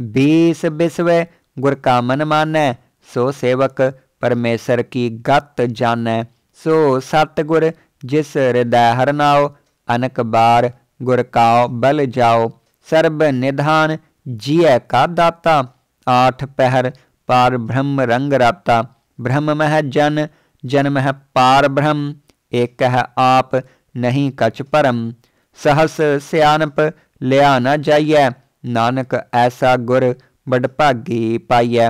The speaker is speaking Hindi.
बीस बिस्व गुर का मन मान सो सेवक परमेश्वर की गत जान सो सतगुर जिस हृदय नाओ अनक बार गुर काओ बल जाओ सर्ब निधान जिय का दाता आठ पहर पार ब्रह्म रंग राता ब्रह्म मह जन जन्म है पार ब्रह्म एक है आप नहीं कछ परम सहस सयानप लिया न जाइय ਨਾਨਕ ਐਸਾ ਗੁਰ ਬੜਭਾਗੀ ਪਾਈਐ